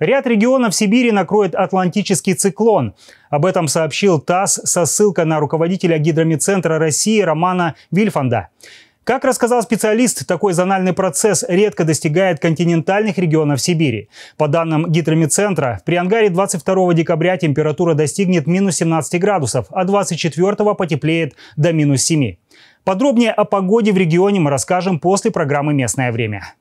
Ряд регионов Сибири накроет атлантический циклон. Об этом сообщил ТАСС со ссылкой на руководителя гидромедцентра России Романа Вильфанда. Как рассказал специалист, такой зональный процесс редко достигает континентальных регионов Сибири. По данным гидромедцентра, в Приангаре 22 декабря температура достигнет минус 17 градусов, а 24 потеплеет до минус 7. Подробнее о погоде в регионе мы расскажем после программы «Местное время».